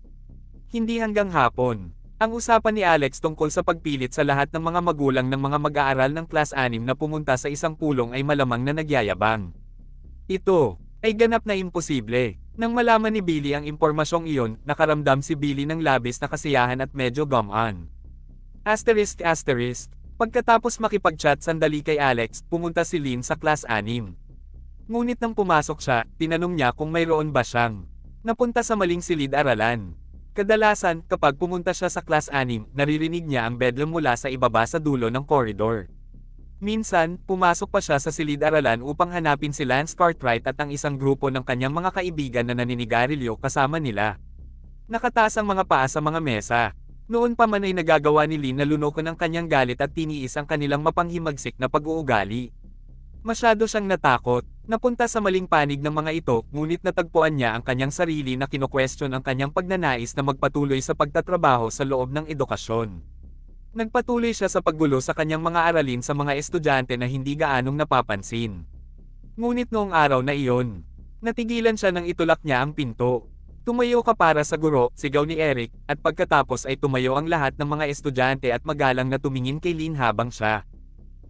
Speaker 1: Hindi hanggang hapon. Ang usapan ni Alex tungkol sa pagpilit sa lahat ng mga magulang ng mga mag-aaral ng class 6 na pumunta sa isang pulong ay malamang na nagyayabang. Ito, ay ganap na imposible. Nang malaman ni Billy ang impormasyong iyon, nakaramdam si Billy ng labis na kasiyahan at medyo gamaan. Asterisk asterisk. Pagkatapos makipag-chat sandali kay Alex, pumunta si Lynn sa class 6. Ngunit nang pumasok siya, tinanong niya kung mayroon ba siyang napunta sa maling silid aralan. Kadalasan, kapag pumunta siya sa class 6, naririnig niya ang bedlam mula sa ibaba sa dulo ng corridor. Minsan, pumasok pa siya sa silid-aralan upang hanapin si Lance Cartwright at ang isang grupo ng kanyang mga kaibigan na naninigarilyo kasama nila. Nakataas ang mga paa sa mga mesa, noon pa man ay nagagawa ni Lin na lunokan ang kanyang galit at tiniis ang kanilang mapanghimagsik na pag-uugali. Masyado siyang natakot, napunta sa maling panig ng mga ito, ngunit natagpuan niya ang kanyang sarili na kinokwestiyon ang kanyang pagnanais na magpatuloy sa pagtatrabaho sa loob ng edukasyon. Nagpatuloy siya sa paggulo sa kanyang mga aralin sa mga estudyante na hindi gaanong napapansin. Ngunit noong araw na iyon, natigilan siya nang itulak niya ang pinto. Tumayo ka para sa guro, sigaw ni Eric, at pagkatapos ay tumayo ang lahat ng mga estudyante at magalang na tumingin kay Lin habang siya.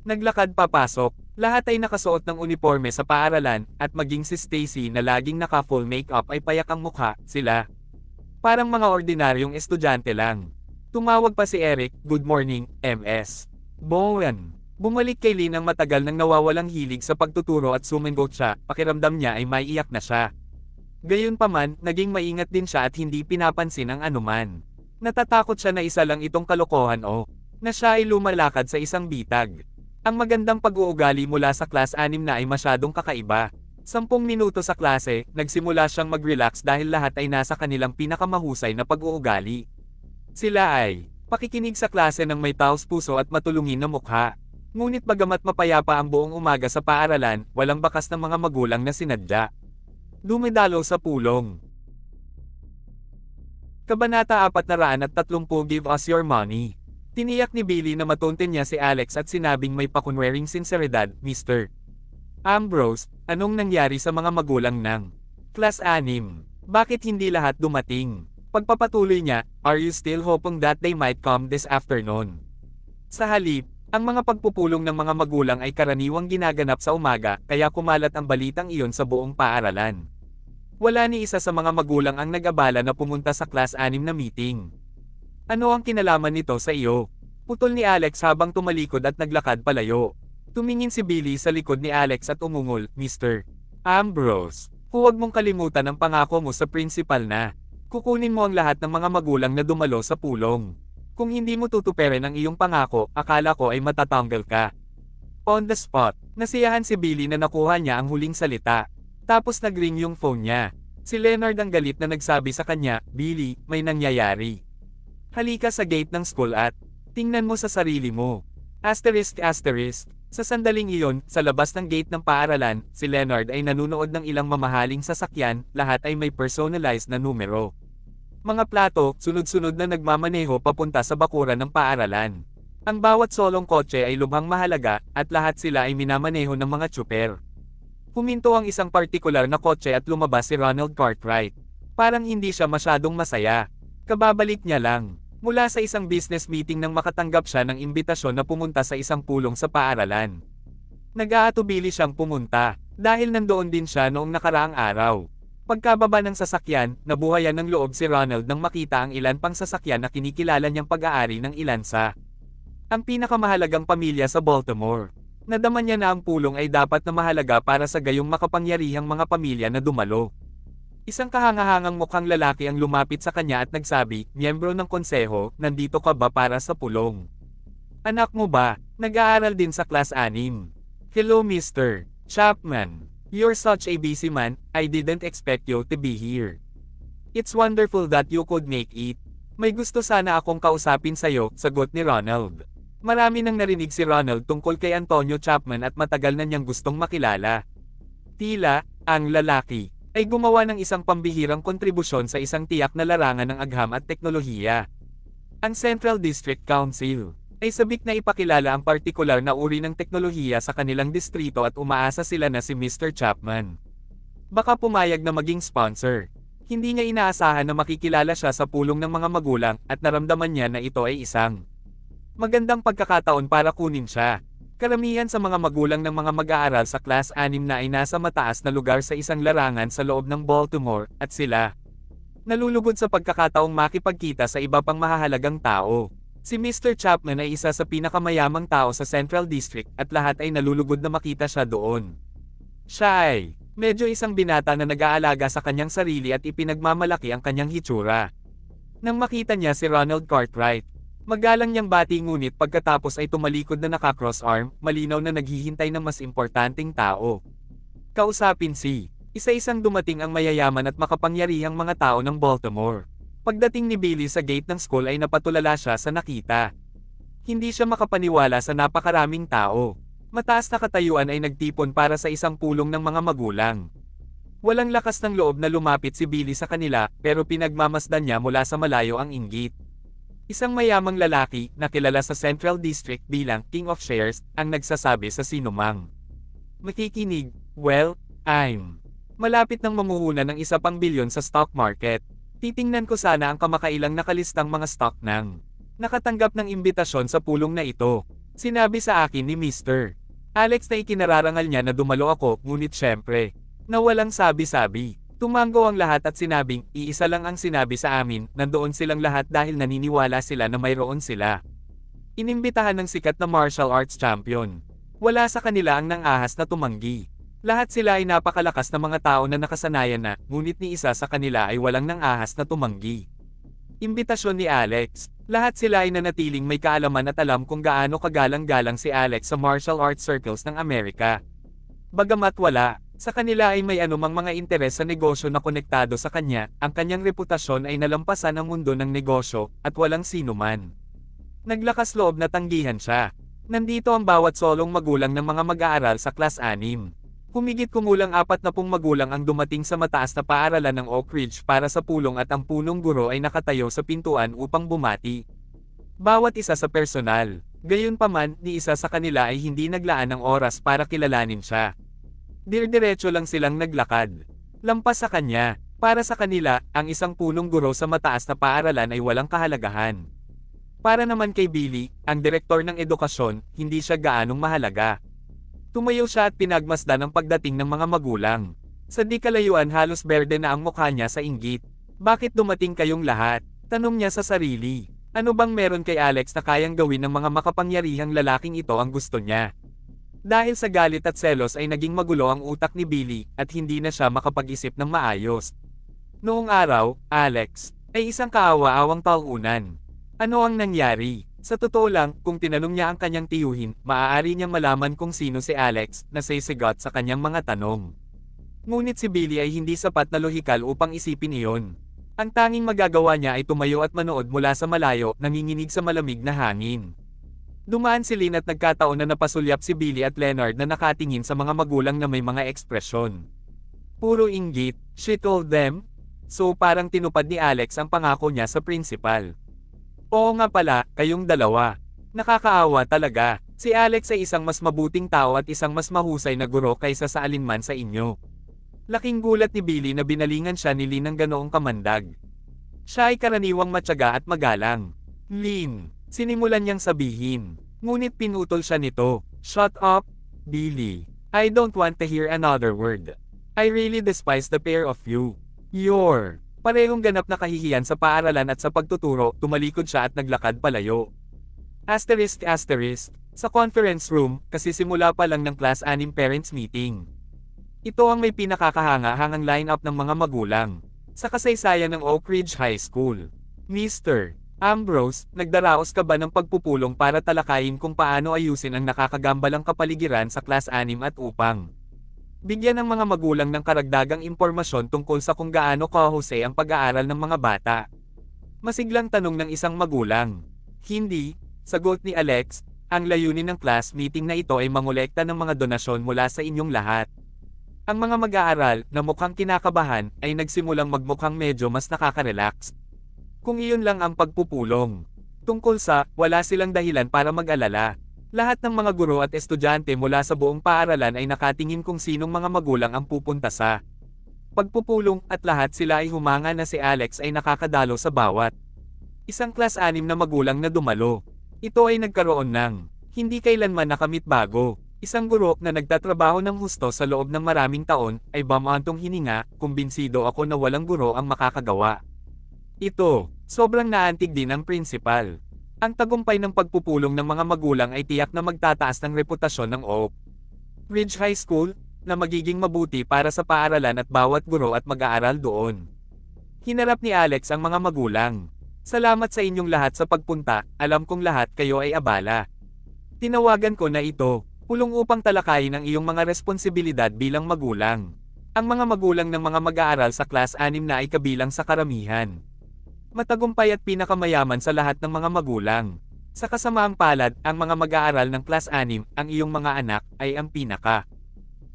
Speaker 1: Naglakad papasok, lahat ay nakasuot ng uniforme sa paaralan, at maging si Stacy na laging naka full makeup ay payak ang mukha, sila. Parang mga ordinaryong estudyante lang. Tumawag pa si Eric, good morning, MS. Bowen. Bumalik kay Lin ang matagal nang nawawalang hilig sa pagtuturo at sumingot siya, pakiramdam niya ay maiiyak na siya. Gayunpaman, naging maingat din siya at hindi pinapansin ang anuman. Natatakot siya na isa lang itong kalokohan o oh, na siya ay lumalakad sa isang bitag. Ang magandang pag-uugali mula sa class 6 na ay masyadong kakaiba. Sampung minuto sa klase, nagsimula siyang mag-relax dahil lahat ay nasa kanilang pinakamahusay na pag-uugali. Sila ay, pakikinig sa klase ng may taos puso at matulungin na mukha. Ngunit bagamat mapayapa ang buong umaga sa paaralan, walang bakas ng mga magulang na sinadya. Dumidalo sa pulong. Kabanata 430 Give Us Your Money. Tiniyak ni Billy na matuntin niya si Alex at sinabing may pakunwering sinseridad, Mr. Ambrose, anong nangyari sa mga magulang ng Class 6? Bakit hindi lahat dumating? Pagpapatuloy niya, are you still hoping that they might come this afternoon? Sa halip, ang mga pagpupulong ng mga magulang ay karaniwang ginaganap sa umaga, kaya kumalat ang balitang iyon sa buong paaralan wala ni isa sa mga magulang ang nag-abala na pumunta sa class 6 na meeting. Ano ang kinalaman nito sa iyo? Putol ni Alex habang tumalikod at naglakad palayo. Tumingin si Billy sa likod ni Alex at umungol, Mr. Ambrose, huwag mong kalimutan ang pangako mo sa principal na kukunin mo ang lahat ng mga magulang na dumalo sa pulong. Kung hindi mo tutuperin ang iyong pangako, akala ko ay matatanggal ka. On the spot, nasiyahan si Billy na nakuha niya ang huling salita. Tapos nagring yung phone niya. Si Leonard ang galit na nagsabi sa kanya, Billy, may nangyayari. Halika sa gate ng school at tingnan mo sa sarili mo. Asterisk asterisk. Sa sandaling iyon, sa labas ng gate ng paaralan, si Leonard ay nanunood ng ilang mamahaling sasakyan, lahat ay may personalized na numero. Mga plato, sunod-sunod na nagmamaneho papunta sa bakuran ng paaralan. Ang bawat solong kotse ay lubhang mahalaga, at lahat sila ay minamaneho ng mga tsuper. Huminto ang isang partikular na kotse at lumabas si Ronald Cartwright. Parang hindi siya masyadong masaya. Kababalik niya lang. Mula sa isang business meeting nang makatanggap siya ng imbitasyon na pumunta sa isang pulong sa paaralan. Nag-aatubili siyang pumunta, dahil nandoon din siya noong nakaraang araw. Pagkababa ng sasakyan, nabuhayan ng loob si Ronald nang makita ang ilan pang sasakyan na kinikilala niyang pag-aari ng ilan sa ang pinakamahalagang pamilya sa Baltimore. Nadama niya na ang pulong ay dapat na mahalaga para sa gayong makapangyarihang mga pamilya na dumalo. Isang kahangahangang mukhang lalaki ang lumapit sa kanya at nagsabi, Miyembro ng konseho, nandito ka ba para sa pulong? Anak mo ba? Nag-aaral din sa class 6. Hello Mr. Chapman. You're such a busy man, I didn't expect you to be here. It's wonderful that you could make it. May gusto sana akong kausapin sa'yo, sagot ni Ronald. Marami nang narinig si Ronald tungkol kay Antonio Chapman at matagal na niyang gustong makilala. Tila, ang lalaki, ay gumawa ng isang pambihirang kontribusyon sa isang tiyak na larangan ng agham at teknolohiya. Ang Central District Council ay sabik na ipakilala ang partikular na uri ng teknolohiya sa kanilang distrito at umaasa sila na si Mr. Chapman. Baka pumayag na maging sponsor. Hindi niya inaasahan na makikilala siya sa pulong ng mga magulang at naramdaman niya na ito ay isang Magandang pagkakataon para kunin siya. Karamihan sa mga magulang ng mga mag-aaral sa Class 6 na ay nasa mataas na lugar sa isang larangan sa loob ng Baltimore, at sila nalulugod sa pagkakataong makipagkita sa iba pang mahalagang tao. Si Mr. Chapman ay isa sa pinakamayamang tao sa Central District at lahat ay nalulugod na makita siya doon. Siya ay medyo isang binata na nag-aalaga sa kanyang sarili at ipinagmamalaki ang kanyang hitsura. Nang makita niya si Ronald Cartwright, Magalang niyang bati ngunit pagkatapos ay tumalikod na naka-cross arm, malinaw na naghihintay ng mas importanteng tao. Kausapin si, isa-isang dumating ang mayayaman at makapangyarihang mga tao ng Baltimore. Pagdating ni Billy sa gate ng school ay napatulala siya sa nakita. Hindi siya makapaniwala sa napakaraming tao. Mataas na katayuan ay nagtipon para sa isang pulong ng mga magulang. Walang lakas ng loob na lumapit si Billy sa kanila, pero pinagmamasdan niya mula sa malayo ang inggit. Isang mayamang lalaki na kilala sa Central District bilang King of Shares ang nagsasabi sa sinumang. Makikinig, well, I'm malapit ng mamuhuna ng isa pang bilyon sa stock market. Titingnan ko sana ang kamakailang nakalistang mga stock nang nakatanggap ng imbitasyon sa pulong na ito. Sinabi sa akin ni Mr. Alex na ikinararangal niya na dumalo ako, ngunit syempre, na walang sabi-sabi. Tumanggo ang lahat at sinabing, iisa lang ang sinabi sa amin, nandoon silang lahat dahil naniniwala sila na mayroon sila. Inimbitahan ng sikat na martial arts champion. Wala sa kanila ang nangahas na tumanggi. Lahat sila ay napakalakas na mga tao na nakasanayan na, ngunit ni isa sa kanila ay walang nangahas na tumanggi. Imbitasyon ni Alex. Lahat sila ay nanatiling may kaalaman at alam kung gaano kagalang-galang si Alex sa martial arts circles ng Amerika. Bagamat wala, sa kanila ay may anumang mga interes sa negosyo na konektado sa kanya, ang kanyang reputasyon ay nalampasan ang mundo ng negosyo, at walang sino man. Naglakas loob na tanggihan siya. Nandito ang bawat solong magulang ng mga mag-aaral sa class 6. Humigit kumulang apat na pung magulang ang dumating sa mataas na paaralan ng Oak Ridge para sa pulong at ang punong guro ay nakatayo sa pintuan upang bumati. Bawat isa sa personal, gayon pa man, ni isa sa kanila ay hindi naglaan ng oras para kilalanin siya. Dirdiretso lang silang naglakad. Lampas sa kanya, para sa kanila, ang isang pulong guro sa mataas na paaralan ay walang kahalagahan. Para naman kay Billy, ang direktor ng edukasyon, hindi siya gaanong mahalaga. Tumayo siya at pinagmasdan ang pagdating ng mga magulang. Sa di kalayuan halos berde na ang mukha niya sa inggit. Bakit dumating kayong lahat? Tanong niya sa sarili. Ano bang meron kay Alex na kayang gawin ng mga makapangyarihang lalaking ito ang gusto niya? Dahil sa galit at selos ay naging magulo ang utak ni Billy, at hindi na siya makapag-isip ng maayos. Noong araw, Alex, ay isang kaawa-awang paunan. Ano ang nangyari? Sa totoo lang, kung tinanong niya ang kanyang tiyuhin, maaari niyang malaman kung sino si Alex, na sisigot sa kanyang mga tanong. Ngunit si Billy ay hindi sapat na lohikal upang isipin iyon. Ang tanging magagawa niya ay tumayo at manood mula sa malayo, nanginginig sa malamig na hangin. Dumaan si Lynn at nagkataon na napasulyap si Billy at Leonard na nakatingin sa mga magulang na may mga ekspresyon. Puro inggit, she told them. So parang tinupad ni Alex ang pangako niya sa principal. Oo nga pala, kayong dalawa. Nakakaawa talaga. Si Alex ay isang mas mabuting tao at isang mas mahusay na guro kaysa sa alinman sa inyo. Laking gulat ni Billy na binalingan siya ni Lynn ng ganoong kamandag. Siya ay karaniwang matyaga at magalang. Lynn, Sinimulan niyang sabihin. Ngunit pinutol siya nito. Shut up, Billy. I don't want to hear another word. I really despise the pair of you. Your. Parehong ganap na kahihiyan sa paaralan at sa pagtuturo, tumalikod siya at naglakad palayo. Asterisk asterisk, sa conference room, kasi simula pa lang ng class 6 parents meeting. Ito ang may pinakakahanga-hangang lineup ng mga magulang. Sa kasaysayan ng Oak Ridge High School. Mr. Ambrose, nagdaraos ka ba ng pagpupulong para talakayin kung paano ayusin ang nakakagambalang kapaligiran sa Class 6 at upang bigyan ng mga magulang ng karagdagang impormasyon tungkol sa kung gaano kahuse ang pag-aaral ng mga bata? Masiglang tanong ng isang magulang. Hindi, sagot ni Alex, ang layunin ng class meeting na ito ay mangolekta ng mga donasyon mula sa inyong lahat. Ang mga mag-aaral na mukhang kinakabahan ay nagsimulang magmukhang medyo mas nakaka-relax kung iyon lang ang pagpupulong. Tungkol sa, wala silang dahilan para mag-alala. Lahat ng mga guro at estudyante mula sa buong paaralan ay nakatingin kung sinong mga magulang ang pupunta sa pagpupulong at lahat sila ay humanga na si Alex ay nakakadalo sa bawat isang class anim na magulang na dumalo. Ito ay nagkaroon ng hindi kailanman nakamit bago. Isang guro na nagtatrabaho ng husto sa loob ng maraming taon ay bamantong hininga, kumbinsido ako na walang guro ang makakagawa. Ito, sobrang naantig din ang principal. Ang tagumpay ng pagpupulong ng mga magulang ay tiyak na magtataas ng reputasyon ng OAP. Ridge High School, na magiging mabuti para sa paaralan at bawat guro at mag-aaral doon. Hinarap ni Alex ang mga magulang. Salamat sa inyong lahat sa pagpunta, alam kong lahat kayo ay abala. Tinawagan ko na ito, pulong upang talakayin ang iyong mga responsibilidad bilang magulang. Ang mga magulang ng mga mag-aaral sa class 6 na ay kabilang sa karamihan matagumpay at pinakamayaman sa lahat ng mga magulang. Sa kasamaang palad, ang mga mag-aaral ng class 6, ang iyong mga anak, ay ang pinaka.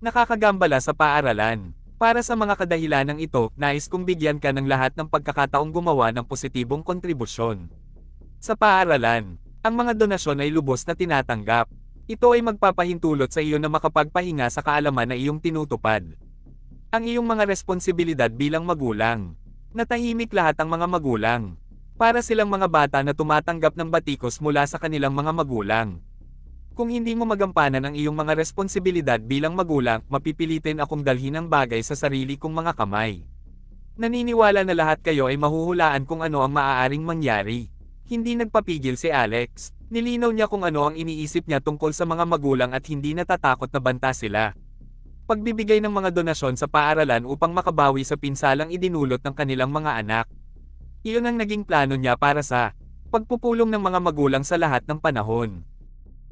Speaker 1: Nakakagambala sa paaralan. Para sa mga ng ito, nais kong bigyan ka ng lahat ng pagkakataong gumawa ng positibong kontribusyon. Sa paaralan, ang mga donasyon ay lubos na tinatanggap. Ito ay magpapahintulot sa iyo na makapagpahinga sa kaalaman na iyong tinutupad. Ang iyong mga responsibilidad bilang magulang, Natahimik lahat ang mga magulang. Para silang mga bata na tumatanggap ng batikos mula sa kanilang mga magulang. Kung hindi mo magampanan ang iyong mga responsibilidad bilang magulang, mapipilitin akong dalhin ang bagay sa sarili kong mga kamay. Naniniwala na lahat kayo ay mahuhulaan kung ano ang maaaring mangyari. Hindi nagpapigil si Alex. Nilinaw niya kung ano ang iniisip niya tungkol sa mga magulang at hindi natatakot na banta sila pagbibigay ng mga donasyon sa paaralan upang makabawi sa pinsalang idinulot ng kanilang mga anak. Iyon ang naging plano niya para sa pagpupulong ng mga magulang sa lahat ng panahon.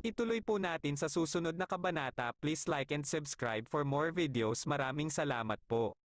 Speaker 1: Ituloy po natin sa susunod na kabanata. Please like and subscribe for more videos. Maraming salamat po.